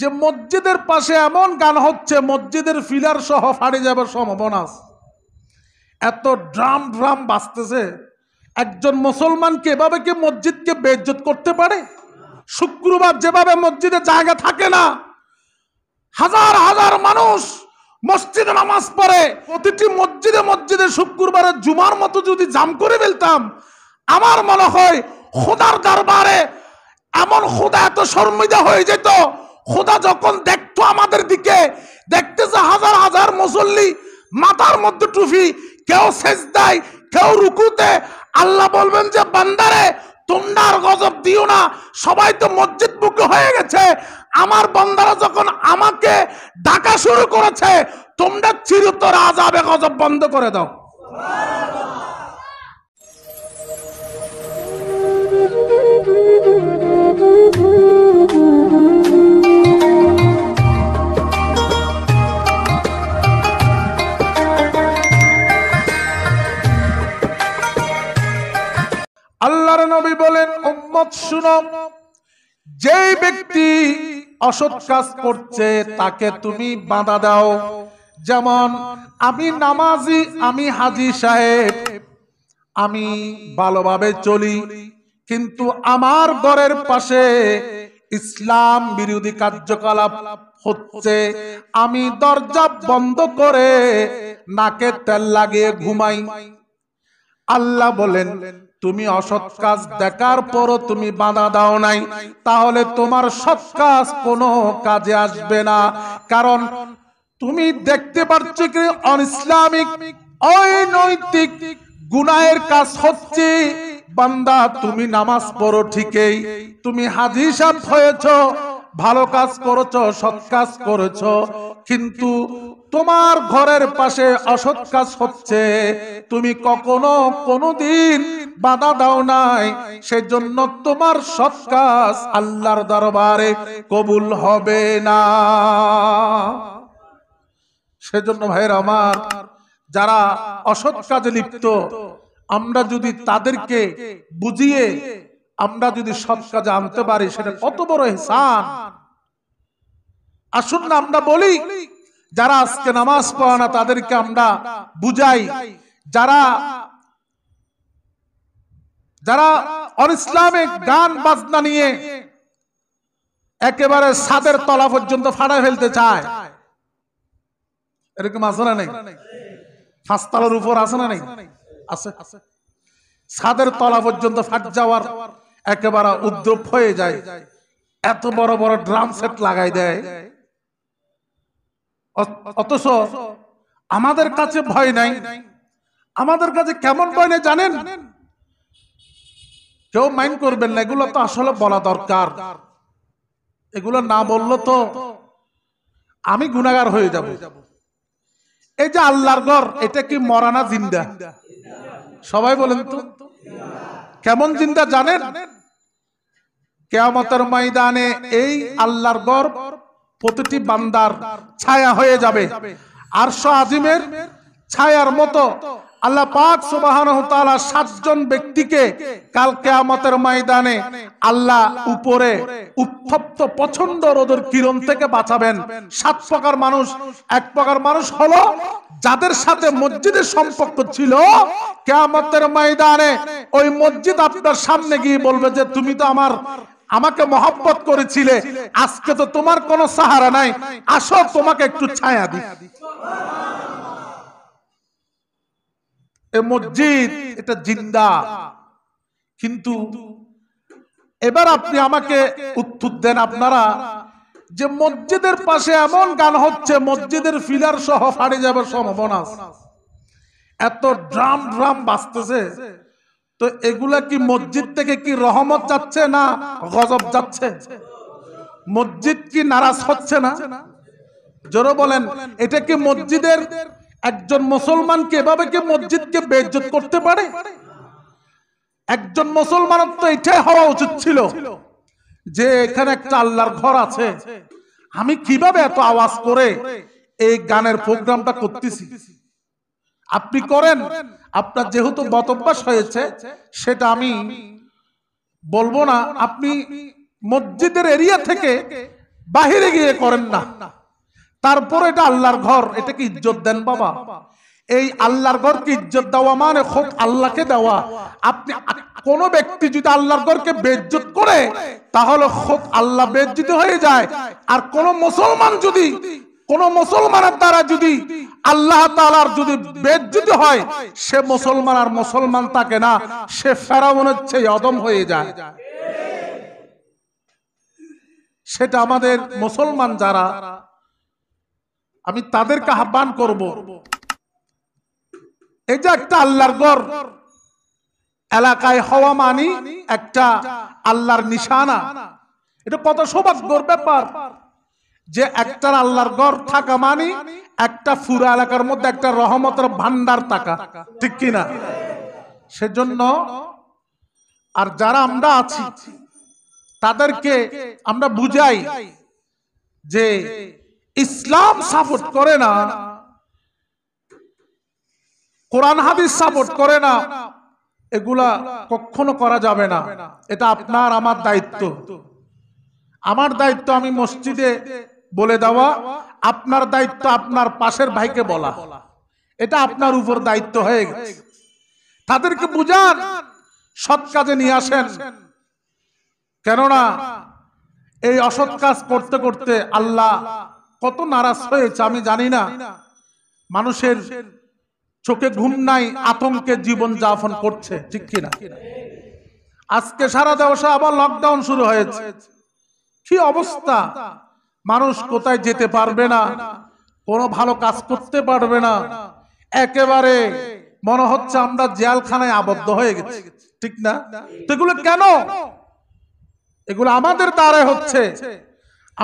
যে মসজিদের পাশে এমন গান হচ্ছে মসজিদের ফিলার সহ ফাড়ে যাবার সম্ভাবনা এত ড্রাম ড্রাম বাঁচতেছে একজন মুসলমানকে এভাবে কি মসজিদকে বেজ্জত করতে পারে শুক্রবার যেভাবে মসজিদে জায়গা থাকে না হাজার হাজার মানুষ মসজিদে নামাজ পড়ে প্রতিটি মসজিদে মসজিদে শুক্রবারে জুমার মতো যদি জাম করে ফেলতাম আমার মনে হয় খোদার দরবারে এমন খোদা এত শর্মিদা হয়ে যেত খোদা যখন দেখতো আমাদের দিকে দেখতেছে হাজার হাজার মুসল্লি মাথার মধ্যে টুফি কেউ সেচ দেয় কেউ রুকুতে আল্লাহ বলবেন যে বান্দারে তোমার গজব দিও না সবাই তো মসজিদ বুক হয়ে গেছে আমার বন্দারা যখন আমাকে ডাকা শুরু করেছে তোমরা চিরতর আজাবে গজব বন্ধ করে দাও যেই ব্যক্তি অসৎ কাজ করছে তাকে তুমি বাধা দাও যেমন আমি নামাজি আমি হাজি সাহেব আমি ভালোভাবে চলি কিন্তু আমার ঘরের পাশে ইসলাম বিরোধী কার্যকলাপ হচ্ছে আমি দরজা বন্ধ করে নাকে তেল লাগিয়ে ঘুমাই আল্লাহ বলেন তুমি অসৎ কাজ দেখার পরও তুমি বাধা দাও নাই তাহলে তোমার সৎ কাজ কোনো কাজে আসবে না কারণ তুমি দেখতে পাচ্ছ কি অন ইসলামিক অনৈতিক গুনায়ের কাজ হচ্ছে বান্দা তুমি নামাজ পড়ো ঠিকই তুমি হাজিসাব হয়েছ ভালো কাজ করেছ সৎ কাজ করেছ কিন্তু তোমার ঘরের পাশে অসৎ কাজ হচ্ছে তুমি কখনো কোনদিন বাধা দাও নাই সেজন্য তোমার সৎ কাজ আল্লাহর দরবারে কবুল হবে না সেজন্য ভাইয়ের আমার যারা অসৎ কাজে লিপ্ত আমরা যদি তাদেরকে বুঝিয়ে আমরা যদি সৎ কাজে আনতে পারি সেটা কত বড় হেসান আসুন না আমরা বলি যারা আজকে নামাজ পড়ে না তাদেরকে আমরা বুঝাই যারা যারা অনিসলামিক গান বাজনা নিয়ে একেবারে সাদের তলা পর্যন্ত ফাড়া ফেলতে চায় এরকম আছে না নেই ফাঁসতলার উপর আছে না নেই আছে সাদের তলা পর্যন্ত ফাট যাওয়ার একেবারে উদ্যোগ হয়ে যায় এত বড় বড় ড্রাম সেট লাগাই দেয় অথচ আমাদের কাছে ভয় নাই আমাদের কাছে কেমন ভয় নাই জানেন কেউ মাইন্ড করবেন না এগুলো তো আসলে বলা দরকার এগুলো না বললো তো আমি গুণাগার হয়ে যাব এই যে আল্লাহর ঘর এটা কি মরানা জিন্দা সবাই বলেন তো কেমন জিন্দা জানেন কেয়ামতের ময়দানে এই আল্লাহর গড় প্রতিটি বান্দার ছায়া হয়ে যাবে আর আজিমের ছায়ার মতো আল্লাহ পাক সুবহানাহু সাতজন ব্যক্তিকে কাল কিয়ামতের ময়দানে আল্লাহ উপরে উত্তপ্ত পছন্দ রোদের কিরণ থেকে বাঁচাবেন সাত প্রকার মানুষ এক প্রকার মানুষ হলো যাদের সাথে মসজিদের সম্পর্ক ছিল কেয়ামতের ময়দানে ওই মসজিদ আপনার সামনে গিয়ে বলবে যে তুমি তো আমার আমাকে মহব্বত করেছিলে আজকে তো তোমার কোন সাহারা নাই আসো তোমাকে একটু ছায়া দি এ মসজিদ এটা জিন্দা কিন্তু এবার আপনি আমাকে উত্তর দেন আপনারা যে মসজিদের পাশে এমন গান হচ্ছে মসজিদের ফিলার সহ ফাড়ে যাবার সম্ভাবনা এত ড্রাম ড্রাম বাঁচতেছে তো এগুলা কি মসজিদ থেকে কি রহমত যাচ্ছে না গজব যাচ্ছে মসজিদ কি নারাজ হচ্ছে না জোরো বলেন এটা কি মসজিদের একজন মুসলমানকে এভাবে কি মসজিদকে বেজ্জত করতে পারে একজন মুসলমান তো এটাই হওয়া উচিত ছিল যে এখানে একটা আল্লাহর ঘর আছে আমি কিভাবে এত আওয়াজ করে এই গানের প্রোগ্রামটা করতেছি আপনি করেন আপনার যেহেতু বত অভ্যাস হয়েছে সেটা আমি বলবো না আপনি মসজিদের এরিয়া থেকে বাহিরে গিয়ে করেন না তারপরে এটা আল্লাহর ঘর এটাকে ইজ্জত দেন বাবা এই আল্লাহর ঘরকে ইজ্জত দেওয়া মানে খুব আল্লাহকে দেওয়া আপনি কোন ব্যক্তি যদি আল্লাহর ঘরকে বেজ্জত করে তাহলে খুব আল্লাহ বেজ্জিত হয়ে যায় আর কোন মুসলমান যদি কোন মুসলমানের দ্বারা যদি আল্লাহ তালার যদি বেজ্জিত হয় সে মুসলমান আর মুসলমান তাকে না সে ফেরাউনের চেয়ে অদম হয়ে যায় সেটা আমাদের মুসলমান যারা আমি তাদেরকে আহ্বান করব এই যে একটা আল্লাহর গড় এলাকায় হওয়া মানি একটা আল্লাহর নিশানা এটা কত সৌভাগ্যর ব্যাপার যে একটা আল্লাহর ঘর থাকা মানে একটা ফুরা এলাকার মধ্যে একটা রহমতের ভান্ডার থাকা ঠিক কিনা সেজন্য আর যারা আমরা আছি তাদেরকে আমরা বুঝাই যে ইসলাম সাপোর্ট করে না কোরআন হাদিস সাপোর্ট করে না এগুলা কখনো করা যাবে না এটা আপনার আমার দায়িত্ব আমার দায়িত্ব আমি মসজিদে বলে দেওয়া আপনার দায়িত্ব আপনার পাশের ভাইকে বলা এটা আপনার উপর দায়িত্ব হয়ে গেছে তাদেরকে বুঝান সৎ কাজে নিয়ে আসেন কেননা এই অসৎ কাজ করতে করতে আল্লাহ কত নারাজ হয়েছে আমি জানি না মানুষের চোখে ঘুম নাই আতঙ্কে জীবন যাপন করছে ঠিক কিনা আজকে সারা দেওয়া আবার লকডাউন শুরু হয়েছে কি অবস্থা মানুষ কোথায় যেতে পারবে না কোনো ভালো কাজ করতে পারবে না একেবারে মনে হচ্ছে আমরা জেলখানায় আবদ্ধ হয়ে গেছি ঠিক না এগুলো কেন এগুলো আমাদের দ্বারাই হচ্ছে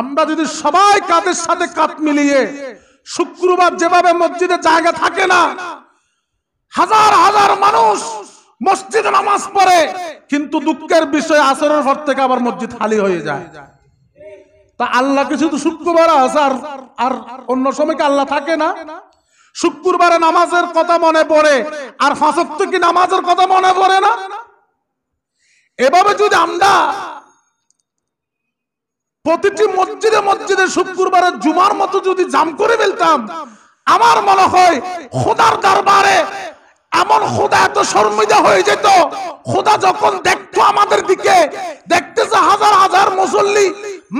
আমরা যদি সবাই কাঁধের সাথে কাঁধ মিলিয়ে শুক্রবার যেভাবে মসজিদে জায়গা থাকে না হাজার হাজার মানুষ মসজিদে নামাজ পড়ে কিন্তু দুঃখের বিষয় আসরের পর থেকে আবার মসজিদ খালি হয়ে যায় তা আল্লাহকে শুধু শুক্রবার আছে আর আর অন্য সময় কি আল্লাহ থাকে না শুক্রবারে নামাজের কথা মনে পড়ে আর ফাঁসত কি নামাজের কথা মনে পড়ে না এভাবে যদি আমরা প্রতিটি মসজিদে মসজিদে শুক্রবারে জুমার মতো যদি জাম করে ফেলতাম আমার মনে হয় খোদার দরবারে এমন খোদা এত শর্মিদা হয়ে যেত খোদা যখন দেখতো আমাদের দিকে দেখতেছে হাজার হাজার মুসল্লি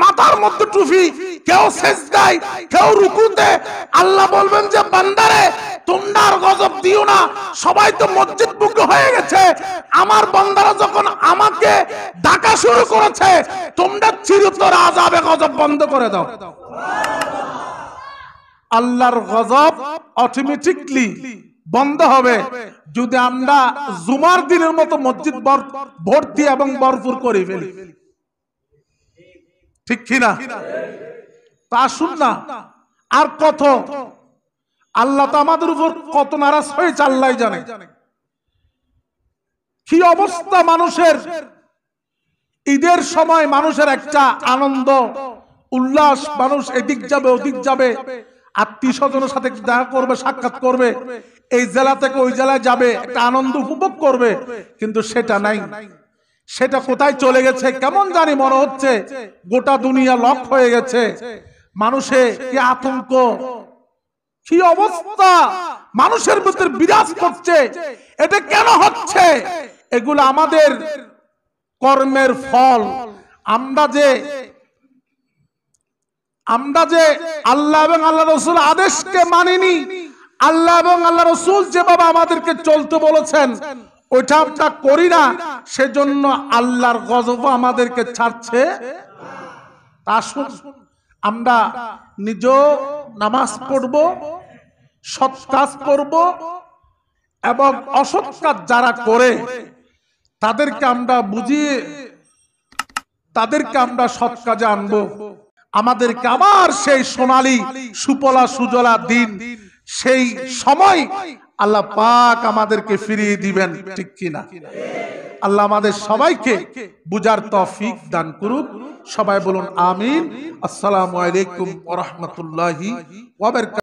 মাথার মধ্যে টুপি কেউ শেষ দেয় কেউ দেয় আল্লাহ বলবেন যে বান্দারে তোমার গজব দিও না সবাই তো মসজিদ মুখ হয়ে গেছে আমার বান্দারা যখন আমাকে ডাকা শুরু করেছে তোমরা চিরতর আজাবে গজব বন্ধ করে দাও আল্লাহর গজব অটোমেটিকলি বন্ধ হবে যদি আমরা জুমার দিনের মতো মসজিদ ভর্তি এবং বরফুর করে ফেলি ঠিক কিনা তা শুন না আর কত আল্লাহ তো আমাদের উপর কত নারাজ হয়ে চাল্লাই জানে কি অবস্থা মানুষের ঈদের সময় মানুষের একটা আনন্দ উল্লাস মানুষ এদিক যাবে ওদিক যাবে আত্মীয় স্বজনের সাথে দেখা করবে সাক্ষাৎ করবে এই জেলা থেকে ওই জেলায় যাবে একটা আনন্দ উপভোগ করবে কিন্তু সেটা নাই সেটা কোথায় চলে গেছে কেমন জানি মনে হচ্ছে গোটা দুনিয়া লক হয়ে গেছে মানুষে কি আতঙ্ক কি অবস্থা মানুষের ভিতরে বিরাজ করছে এটা কেন হচ্ছে এগুলো আমাদের কর্মের ফল আমরা যে আমরা যে আল্লাহ এবং আল্লাহ রসুল আদেশকে মানিনি আল্লাহ এবং আল্লাহ রসুল যেভাবে আমাদেরকে চলতে বলেছেন ওইটা করি না সেজন্য আল্লাহর গজব আমাদেরকে ছাড়ছে আসুন আমরা নিজ নামাজ পড়ব সৎ কাজ করব এবং অসৎ কাজ যারা করে তাদেরকে আমরা বুঝিয়ে তাদেরকে আমরা সৎ কাজে আনব আমাদেরকে আবার সেই সোনালি সুপলা সুজলা দিন সেই সময় আল্লাহ পাক আমাদেরকে ফিরিয়ে দিবেন ঠিক কিনা আল্লাহ আমাদের সবাইকে বুজার তফিক দান করুক সবাই বলুন আমিন আসসালামু আলাইকুম রহমতুল্লাহি